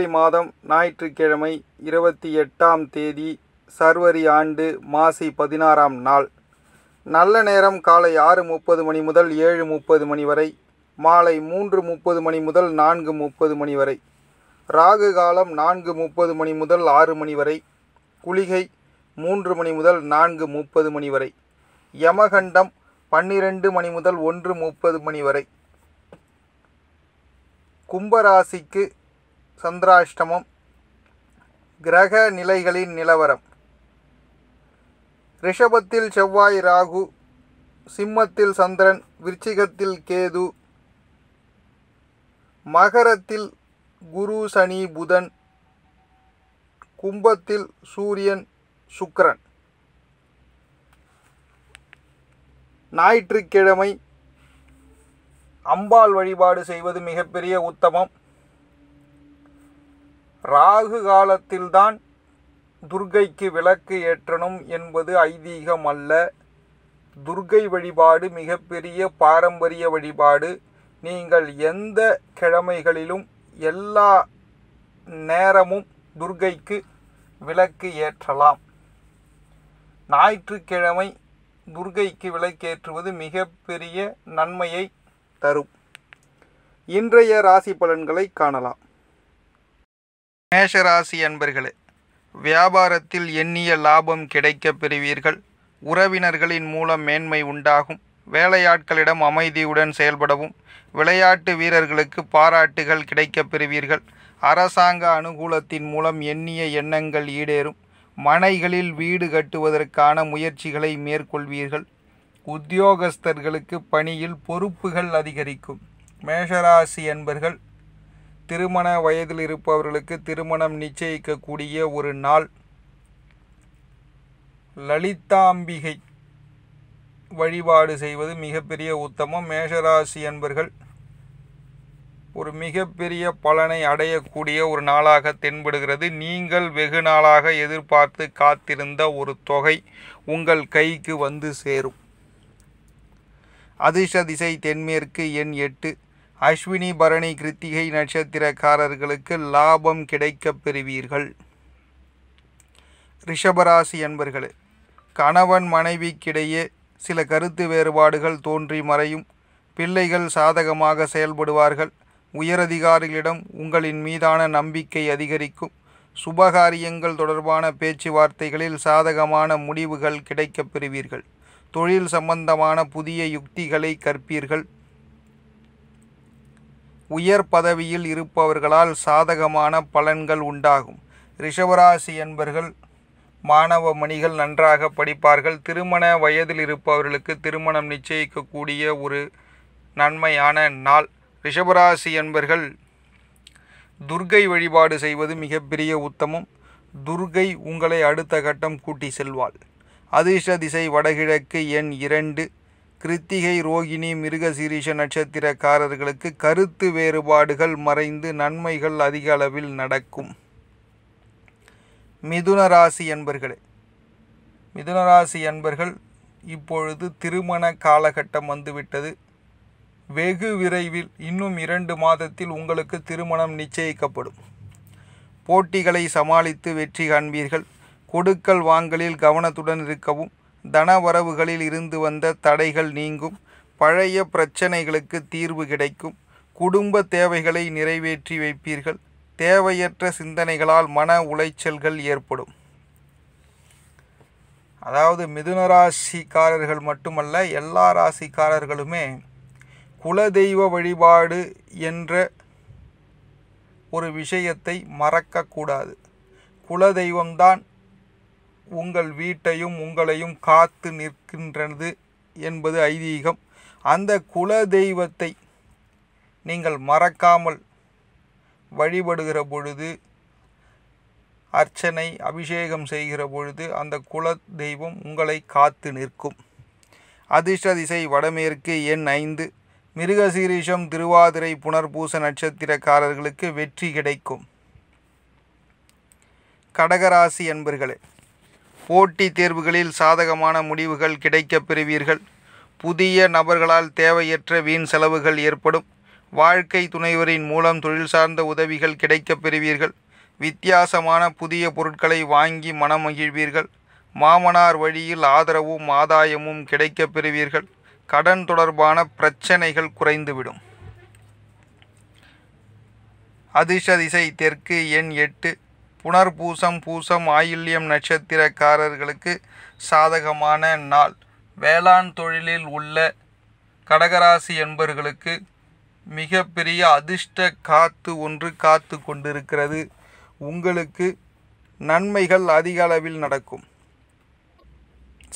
பிப்ரவரி மாதம் ஞாயிற்றுக்கிழமை இருபத்தி எட்டாம் தேதி சர்வரி ஆண்டு மாசி பதினாறாம் நாள் நல்ல நேரம் காலை ஆறு முப்பது மணி முதல் ஏழு முப்பது மணி வரை மாலை மூன்று முப்பது மணி முதல் நான்கு முப்பது மணி வரை ராகு காலம் நான்கு முப்பது மணி முதல் ஆறு மணி வரை குளிகை மூன்று மணி முதல் நான்கு முப்பது மணி வரை யமகண்டம் பன்னிரண்டு மணி முதல் ஒன்று முப்பது மணி வரை கும்பராசிக்கு சந்திராஷ்டமம் கிரக நிலைகளின் நிலவரம் ரிஷபத்தில் செவ்வாய் ராகு சிம்மத்தில் சந்திரன் விருச்சிகத்தில் கேது மகரத்தில் குரு சனி புதன் கும்பத்தில் சூரியன் சுக்கரன் ஞாயிற்றுக்கிழமை அம்பாள் வழிபாடு செய்வது மிகப்பெரிய உத்தமம் ராகு காலத்தில்தான் துர்கைக்கு விளக்கு ஏற்றணும் என்பது ஐதீகம் அல்ல துர்கை வழிபாடு மிகப்பெரிய பாரம்பரிய வழிபாடு நீங்கள் எந்த கிழமைகளிலும் எல்லா நேரமும் துர்கைக்கு விளக்கு ஏற்றலாம் ஞாயிற்றுக்கிழமை துர்கைக்கு விளக்கேற்றுவது மிகப்பெரிய நன்மையை தரும் இன்றைய ராசி பலன்களை காணலாம் மேஷராசி அன்பர்களே வியாபாரத்தில் எண்ணிய லாபம் கிடைக்க பெறுவீர்கள் உறவினர்களின் மூலம் மேன்மை உண்டாகும் வேலையாட்களிடம் அமைதியுடன் செயல்படவும் விளையாட்டு வீரர்களுக்கு பாராட்டுகள் கிடைக்கப் பெறுவீர்கள் அரசாங்க அனுகூலத்தின் மூலம் எண்ணிய எண்ணங்கள் ஈடேறும் மனைகளில் வீடு கட்டுவதற்கான முயற்சிகளை மேற்கொள்வீர்கள் உத்தியோகஸ்தர்களுக்கு பணியில் பொறுப்புகள் அதிகரிக்கும் மேஷராசி என்பர்கள் திருமண வயதில் இருப்பவர்களுக்கு திருமணம் நிச்சயிக்கக்கூடிய ஒரு நாள் லலிதாம்பிகை வழிபாடு செய்வது மிகப்பெரிய உத்தமம் மேஷராசி என்பர்கள் ஒரு மிகப்பெரிய பலனை அடையக்கூடிய ஒரு நாளாக தென்படுகிறது நீங்கள் வெகு நாளாக எதிர்பார்த்து காத்திருந்த ஒரு தொகை உங்கள் கைக்கு வந்து சேரும் அதிர்ஷ்ட திசை தென்மேற்கு எண் எட்டு அஸ்வினி பரணி கிருத்திகை நட்சத்திரக்காரர்களுக்கு லாபம் கிடைக்கப் பெறுவீர்கள் ரிஷபராசி என்பர்களே கணவன் மனைவிக்கிடையே சில கருத்து வேறுபாடுகள் தோன்றி மறையும் பிள்ளைகள் சாதகமாக செயல்படுவார்கள் உயரதிகாரிகளிடம் உங்களின் மீதான நம்பிக்கை அதிகரிக்கும் சுபகாரியங்கள் தொடர்பான பேச்சுவார்த்தைகளில் சாதகமான முடிவுகள் கிடைக்கப் பெறுவீர்கள் தொழில் சம்பந்தமான புதிய யுக்திகளை கற்பீர்கள் உயர் பதவியில் இருப்பவர்களால் சாதகமான பலன்கள் உண்டாகும் ரிஷவராசி என்பர்கள் மாணவ மணிகள் நன்றாக படிப்பார்கள் திருமண வயதில் இருப்பவர்களுக்கு திருமணம் நிச்சயிக்கக்கூடிய ஒரு நன்மையான நாள் ரிஷபராசி என்பர்கள் துர்கை வழிபாடு செய்வது மிகப்பெரிய உத்தமம் துர்கை உங்களை அடுத்த கட்டம் கூட்டி செல்வாள் அதிர்ஷ்ட திசை வடகிழக்கு எண் இரண்டு கிருத்திகை ரோகிணி மிருகசீரிஷ நட்சத்திரக்காரர்களுக்கு கருத்து வேறுபாடுகள் மறைந்து நன்மைகள் அதிக அளவில் நடக்கும் மிதுன ராசி என்பர்களே மிதுன ராசி என்பர்கள் இப்பொழுது திருமண காலகட்டம் வந்துவிட்டது வெகு விரைவில் இன்னும் இரண்டு மாதத்தில் உங்களுக்கு திருமணம் நிச்சயிக்கப்படும் போட்டிகளை சமாளித்து வெற்றி காண்பீர்கள் கொடுக்கல் வாங்கலில் கவனத்துடன் இருக்கவும் தனவரவுகளில் இருந்து வந்த தடைகள் நீங்கும் பழைய பிரச்சனைகளுக்கு தீர்வு கிடைக்கும் குடும்ப தேவைகளை நிறைவேற்றி வைப்பீர்கள் தேவையற்ற சிந்தனைகளால் மன உளைச்சல்கள் ஏற்படும் அதாவது மிதுனராசிக்காரர்கள் மட்டுமல்ல எல்லா ராசிக்காரர்களுமே குலதெய்வ வழிபாடு என்ற ஒரு விஷயத்தை மறக்கக்கூடாது குலதெய்வம்தான் உங்கள் வீட்டையும் உங்களையும் காத்து நிற்கின்றது என்பது ஐதீகம் அந்த குல தெய்வத்தை நீங்கள் மறக்காமல் வழிபடுகிற பொழுது அர்ச்சனை அபிஷேகம் செய்கிற பொழுது அந்த குல தெய்வம் உங்களை காத்து நிற்கும் அதிர்ஷ்ட திசை வடமேற்கு எண் ஐந்து மிருகசீரிஷம் திருவாதிரை புனர்பூச நட்சத்திரக்காரர்களுக்கு வெற்றி கிடைக்கும் கடகராசி என்பர்களே போட்டி தேர்வுகளில் சாதகமான முடிவுகள் கிடைக்கப் பெறுவீர்கள் புதிய நபர்களால் தேவையற்ற வீண் செலவுகள் ஏற்படும் வாழ்க்கை துணைவரின் மூலம் தொழில் சார்ந்த உதவிகள் கிடைக்கப் பெறுவீர்கள் வித்தியாசமான புதிய பொருட்களை வாங்கி மனம் மகிழ்வீர்கள் மாமனார் வழியில் ஆதரவும் ஆதாயமும் கிடைக்கப் பெறுவீர்கள் கடன் தொடர்பான பிரச்சனைகள் குறைந்துவிடும் அதிர்ஷ்ட தெற்கு எண் எட்டு புனர் பூசம் ஆயில்யம் நட்சத்திரக்காரர்களுக்கு சாதகமான நாள் வேளாண் தொழிலில் உள்ள கடகராசி என்பர்களுக்கு மிகப்பெரிய அதிர்ஷ்ட காத்து ஒன்று காத்து கொண்டிருக்கிறது உங்களுக்கு நன்மைகள் அதிக அளவில் நடக்கும்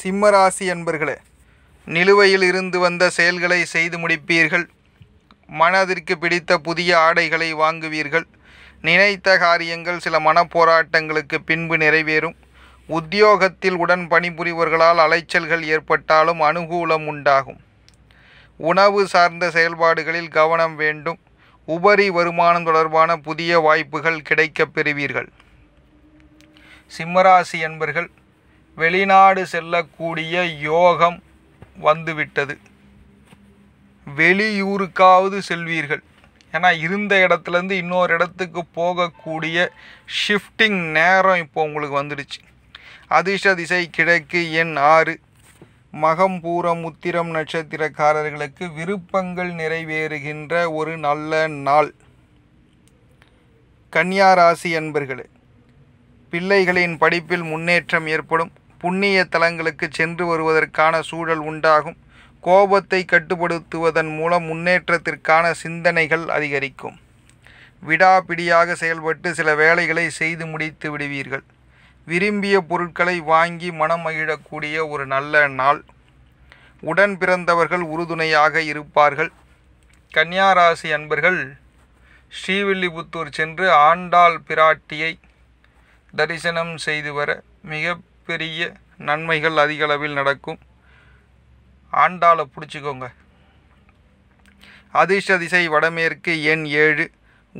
சிம்மராசி என்பர்களே நிலுவையில் இருந்து வந்த செயல்களை செய்து முடிப்பீர்கள் மனதிற்கு பிடித்த புதிய ஆடைகளை வாங்குவீர்கள் நினைத்த காரியங்கள் சில மனப்போராட்டங்களுக்கு பின்பு நிறைவேறும் உத்தியோகத்தில் உடன் பணிபுரிவர்களால் அலைச்சல்கள் ஏற்பட்டாலும் அனுகூலம் உண்டாகும் உணவு சார்ந்த செயல்பாடுகளில் கவனம் வேண்டும் உபரி வருமானம் தொடர்பான புதிய வாய்ப்புகள் கிடைக்கப் பெறுவீர்கள் சிம்மராசி என்பர்கள் வெளிநாடு செல்லக்கூடிய யோகம் வந்துவிட்டது வெளியூருக்காவது செல்வீர்கள் ஏன்னா இருந்த இடத்துலேருந்து இன்னொரு இடத்துக்கு போகக்கூடிய ஷிஃப்டிங் நேரம் இப்போ உங்களுக்கு வந்துடுச்சு அதிர்ஷ்ட திசை கிழக்கு எண் ஆறு மகம் பூரம் உத்திரம் நட்சத்திரக்காரர்களுக்கு விருப்பங்கள் நிறைவேறுகின்ற ஒரு நல்ல நாள் கன்னியாராசி ராசி என்பர்களே பிள்ளைகளின் படிப்பில் முன்னேற்றம் ஏற்படும் புண்ணிய தலங்களுக்கு சென்று வருவதற்கான சூழல் உண்டாகும் கோபத்தை கட்டுப்படுத்துவதன் மூலம் முன்னேற்றத்திற்கான சிந்தனைகள் அதிகரிக்கும் விடாபிடியாக செயல்பட்டு சில வேலைகளை செய்து முடித்து விடுவீர்கள் விரும்பிய பொருட்களை வாங்கி மனம் மகிழக்கூடிய ஒரு நல்ல நாள் உடன் பிறந்தவர்கள் உறுதுணையாக இருப்பார்கள் கன்னியாராசி அன்பர்கள் ஸ்ரீவில்லிபுத்தூர் சென்று ஆண்டாள் பிராட்டியை தரிசனம் செய்து வர மிகப்பெரிய நன்மைகள் அதிகளவில் நடக்கும் ஆண்டாளை பிடிச்சிக்கோங்க அதிர்ஷ்ட திசை வடமேற்கு எண் ஏழு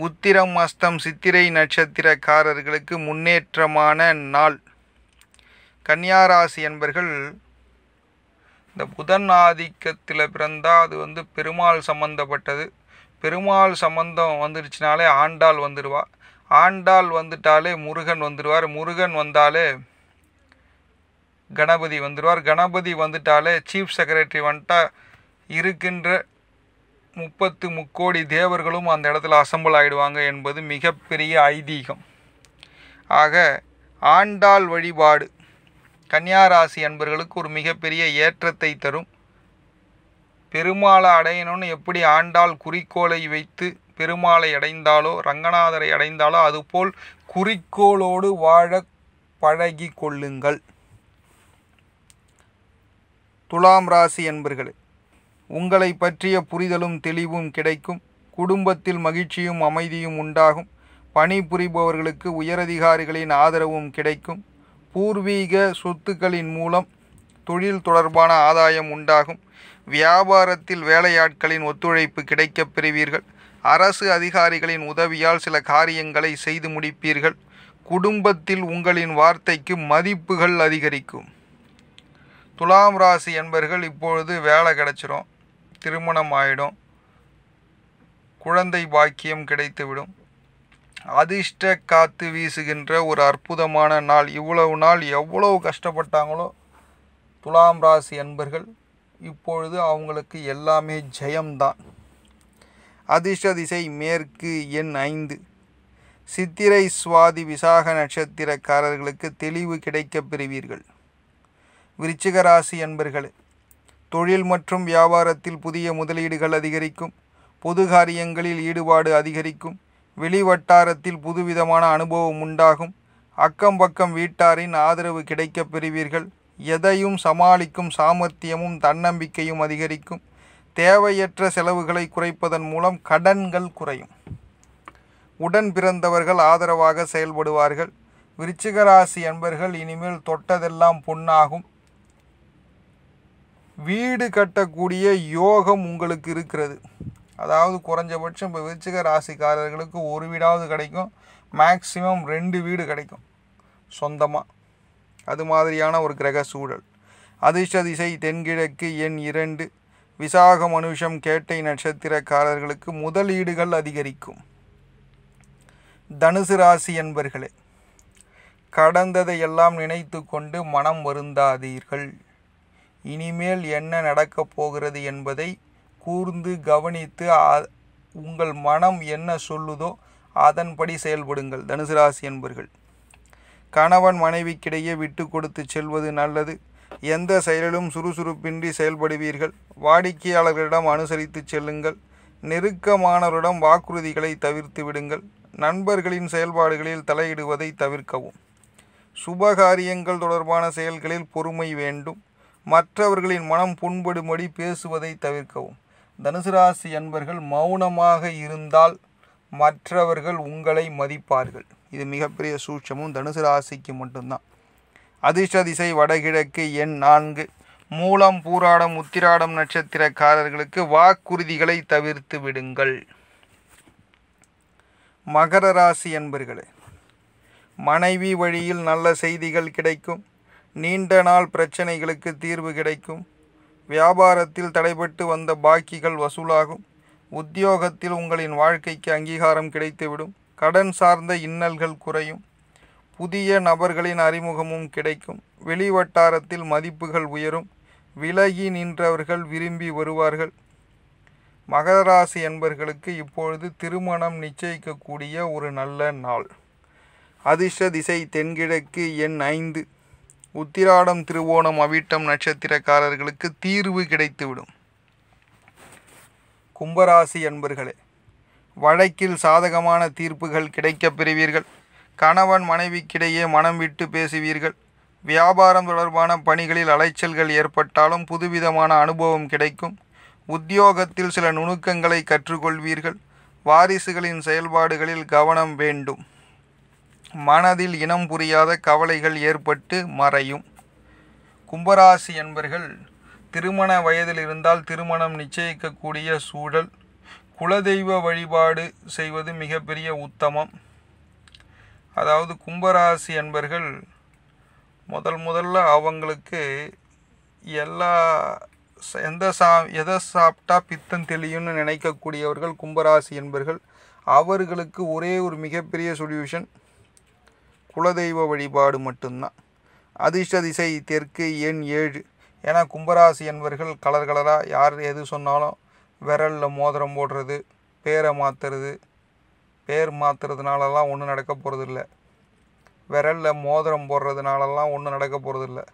உத்திரம் அஸ்தம் சித்திரை நட்சத்திரக்காரர்களுக்கு முன்னேற்றமான நாள் கன்னியாராசி என்பர்கள் இந்த புதன் ஆதிக்கத்தில் பிறந்தால் அது வந்து பெருமாள் சம்பந்தப்பட்டது பெருமாள் சம்பந்தம் வந்துருச்சுனாலே ஆண்டாள் வந்துடுவா ஆண்டாள் வந்துட்டாலே முருகன் வந்துடுவார் முருகன் வந்தாலே கணபதி வந்துடுவார் கணபதி வந்துட்டாலே சீஃப் செக்ரட்டரி வந்துட்டா இருக்கின்ற முப்பத்து முக்கோடி தேவர்களும் அந்த இடத்துல அசம்பிள் ஆகிடுவாங்க என்பது மிகப்பெரிய ஐதீகம் ஆக ஆண்டாள் வழிபாடு கன்னியாராசி அன்பர்களுக்கு ஒரு மிகப்பெரிய ஏற்றத்தை தரும் பெருமாளை அடையணும்னு எப்படி ஆண்டாள் குறிக்கோளை வைத்து பெருமாளை அடைந்தாலோ ரங்கநாதரை அடைந்தாலோ அதுபோல் குறிக்கோளோடு வாழ பழகி கொள்ளுங்கள் துலாம் ராசி என்பர்களே உங்களை பற்றிய புரிதலும் தெளிவும் கிடைக்கும் குடும்பத்தில் மகிழ்ச்சியும் அமைதியும் உண்டாகும் பணிபுரிபவர்களுக்கு உயரதிகாரிகளின் ஆதரவும் கிடைக்கும் பூர்வீக சொத்துக்களின் மூலம் தொழில் தொடர்பான ஆதாயம் உண்டாகும் வியாபாரத்தில் வேலையாட்களின் ஒத்துழைப்பு கிடைக்கப் பெறுவீர்கள் அரசு அதிகாரிகளின் உதவியால் சில காரியங்களை செய்து முடிப்பீர்கள் குடும்பத்தில் உங்களின் வார்த்தைக்கு மதிப்புகள் அதிகரிக்கும் துலாம் ராசி என்பர்கள் இப்பொழுது வேலை கிடச்சிரும் திருமணம் ஆகிடும் குழந்தை பாக்கியம் கிடைத்துவிடும் அதிர்ஷ்ட காத்து வீசுகின்ற ஒரு அற்புதமான நாள் இவ்வளவு நாள் எவ்வளவு கஷ்டப்பட்டாங்களோ துலாம் ராசி என்பர்கள் இப்பொழுது அவங்களுக்கு எல்லாமே ஜெயம்தான் அதிர்ஷ்ட திசை மேற்கு எண் ஐந்து சித்திரை சுவாதி விசாக நட்சத்திரக்காரர்களுக்கு தெளிவு கிடைக்கப் பெறுவீர்கள் விருச்சிகராசி அன்பர்களே தொழில் மற்றும் வியாபாரத்தில் புதிய முதலீடுகள் அதிகரிக்கும் பொது காரியங்களில் ஈடுபாடு அதிகரிக்கும் வெளி வட்டாரத்தில் புதுவிதமான அனுபவம் உண்டாகும் அக்கம் பக்கம் வீட்டாரின் ஆதரவு கிடைக்கப் பெறுவீர்கள் எதையும் சமாளிக்கும் சாமர்த்தியமும் தன்னம்பிக்கையும் அதிகரிக்கும் தேவையற்ற செலவுகளை குறைப்பதன் மூலம் கடன்கள் குறையும் உடன் பிறந்தவர்கள் ஆதரவாக செயல்படுவார்கள் விருச்சிகராசி அன்பர்கள் இனிமேல் தொட்டதெல்லாம் பொன்னாகும் வீடு கட்டக்கூடிய யோகம் உங்களுக்கு இருக்கிறது அதாவது குறைஞ்சபட்சம் இப்போ விருச்சிக ராசிக்காரர்களுக்கு ஒரு வீடாவது கிடைக்கும் மேக்சிமம் ரெண்டு வீடு கிடைக்கும் சொந்தமாக அது மாதிரியான ஒரு கிரக சூழல் அதிர்ஷ்ட திசை தென்கிழக்கு எண் இரண்டு விசாக மனுஷம் கேட்டை நட்சத்திரக்காரர்களுக்கு முதலீடுகள் அதிகரிக்கும் தனுசு ராசி என்பர்களே கடந்ததை எல்லாம் நினைத்து கொண்டு மனம் வருந்தாதீர்கள் இனிமேல் என்ன நடக்கப் போகிறது என்பதை கூர்ந்து கவனித்து உங்கள் மனம் என்ன சொல்லுதோ அதன்படி செயல்படுங்கள் தனுசு ராசி என்பர்கள் கணவன் மனைவிக்கிடையே விட்டு கொடுத்து செல்வது நல்லது எந்த செயலிலும் சுறுசுறுப்பின்றி செயல்படுவீர்கள் வாடிக்கையாளர்களிடம் அனுசரித்து செல்லுங்கள் நெருக்கமானவரிடம் வாக்குறுதிகளை தவிர்த்து விடுங்கள் நண்பர்களின் செயல்பாடுகளில் தலையிடுவதை தவிர்க்கவும் சுபகாரியங்கள் தொடர்பான செயல்களில் பொறுமை வேண்டும் மற்றவர்களின் மனம் புண்படும்படி பேசுவதை தவிர்க்கவும் தனுசு ராசி அன்பர்கள் மௌனமாக இருந்தால் மற்றவர்கள் உங்களை மதிப்பார்கள் இது மிகப்பெரிய சூட்சமும் தனுசு ராசிக்கு மட்டும்தான் அதிர்ஷ்ட திசை வடகிழக்கு எண் நான்கு மூலம் பூராடம் உத்திராடம் நட்சத்திரக்காரர்களுக்கு வாக்குறுதிகளை தவிர்த்து விடுங்கள் மகர ராசி என்பர்களே மனைவி வழியில் நல்ல செய்திகள் கிடைக்கும் நீண்ட நாள் பிரச்சனைகளுக்கு தீர்வு கிடைக்கும் வியாபாரத்தில் தடைபட்டு வந்த பாக்கிகள் வசூலாகும் உத்தியோகத்தில் உங்களின் வாழ்க்கைக்கு அங்கீகாரம் கிடைத்துவிடும் கடன் சார்ந்த இன்னல்கள் குறையும் புதிய நபர்களின் அறிமுகமும் கிடைக்கும் வெளிவட்டாரத்தில் மதிப்புகள் உயரும் விலகி நின்றவர்கள் விரும்பி வருவார்கள் மகராசி என்பர்களுக்கு இப்பொழுது திருமணம் நிச்சயிக்கக்கூடிய ஒரு நல்ல நாள் அதிர்ஷ்ட திசை தென்கிழக்கு எண் ஐந்து உத்திராடம் திருவோணம் அவிட்டம் நட்சத்திரக்காரர்களுக்கு தீர்வு கிடைத்துவிடும் கும்பராசி அன்பர்களே வழக்கில் சாதகமான தீர்ப்புகள் கிடைக்கப் பெறுவீர்கள் கணவன் மனைவிக்கிடையே மனம் விட்டு பேசுவீர்கள் வியாபாரம் தொடர்பான பணிகளில் அலைச்சல்கள் ஏற்பட்டாலும் புதுவிதமான அனுபவம் கிடைக்கும் உத்தியோகத்தில் சில நுணுக்கங்களை கற்றுக்கொள்வீர்கள் வாரிசுகளின் செயல்பாடுகளில் கவனம் வேண்டும் மனதில் இனம் புரியாத கவலைகள் ஏற்பட்டு மறையும் கும்பராசி என்பர்கள் திருமண வயதில் இருந்தால் திருமணம் நிச்சயிக்கக்கூடிய சூழல் குலதெய்வ வழிபாடு செய்வது மிகப்பெரிய உத்தமம் அதாவது கும்பராசி என்பர்கள் முதல் முதல்ல அவங்களுக்கு எல்லா எந்த சா எதை சாப்பிட்டா பித்தம் தெளியும்னு நினைக்கக்கூடியவர்கள் கும்பராசி என்பர்கள் அவர்களுக்கு ஒரே ஒரு மிகப்பெரிய சொல்யூஷன் குலதெய்வ வழிபாடு மட்டும்தான் அதிர்ஷ்ட திசை தெற்கு எண் ஏழு ஏன்னா கும்பராசி என்பவர்கள் கலர் கலராக யார் எது சொன்னாலும் விரலில் மோதிரம் போடுறது பேரை மாற்றுறது பேர் மாற்றுறதுனாலலாம் ஒன்றும் நடக்க போகிறது இல்லை விரலில் மோதிரம் போடுறதுனாலலாம் ஒன்றும் நடக்க போகிறது இல்லை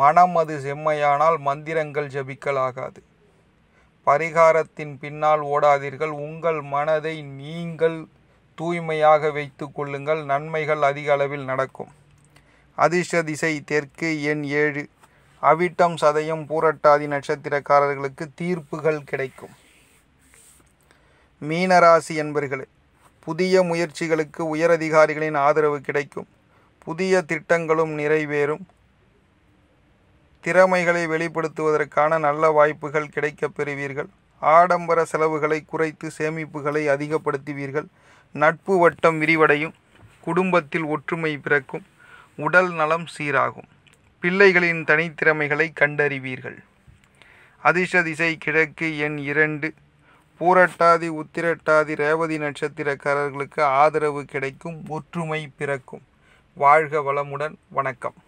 மனம் அது செம்மையானால் மந்திரங்கள் ஜபிக்கல் ஆகாது பரிகாரத்தின் பின்னால் ஓடாதீர்கள் உங்கள் மனதை நீங்கள் தூய்மையாக வைத்து கொள்ளுங்கள் நன்மைகள் அதிக அளவில் நடக்கும் அதிர்ஷ்ட திசை தெற்கு எண் ஏழு அவிட்டம் சதயம் பூரட்டாதி நட்சத்திரக்காரர்களுக்கு தீர்ப்புகள் கிடைக்கும் மீனராசி என்பர்களே புதிய முயற்சிகளுக்கு உயரதிகாரிகளின் ஆதரவு கிடைக்கும் புதிய திட்டங்களும் நிறைவேறும் திறமைகளை வெளிப்படுத்துவதற்கான நல்ல வாய்ப்புகள் கிடைக்கப் பெறுவீர்கள் ஆடம்பர செலவுகளை குறைத்து சேமிப்புகளை அதிகப்படுத்துவீர்கள் நட்பு வட்டம் விரிவடையும் குடும்பத்தில் ஒற்றுமை பிறக்கும் உடல் நலம் சீராகும் பிள்ளைகளின் தனித்திறமைகளை கண்டறிவீர்கள் அதிர்ஷ திசை கிழக்கு எண் இரண்டு பூரட்டாதி உத்திரட்டாதி ரேவதி நட்சத்திரக்காரர்களுக்கு ஆதரவு கிடைக்கும் ஒற்றுமை பிறக்கும் வாழ்க வளமுடன் வணக்கம்